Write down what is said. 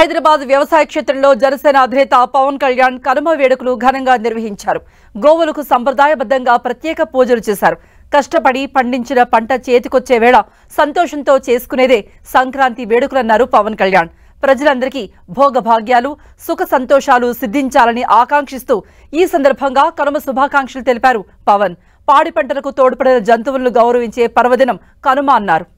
హైదరాబాద్ వ్యవసాయ క్షేత్రంలో జనసేన అధినేత పవన్ కళ్యాణ్ కనుమ వేడుకలు ఘనంగా నిర్వహించారు గోవులకు సంప్రదాయబద్ధంగా ప్రత్యేక పూజలు చేశారు కష్టపడి పండించిన పంట చేతికొచ్చే వేళ సంతోషంతో చేసుకునేదే సంక్రాంతి వేడుకలన్నారు పవన్ కళ్యాణ్ ప్రజలందరికీ భోగభాగ్యాలు సుఖ సంతోషాలు సిద్ధించాలని ఆకాంక్షిస్తూ ఈ సందర్భంగా కనుమ శుభాకాంక్షలు తెలిపారు పవన్ పాడి పంటలకు తోడ్పడిన జంతువులను గౌరవించే పర్వదినం కనుమ అన్నారు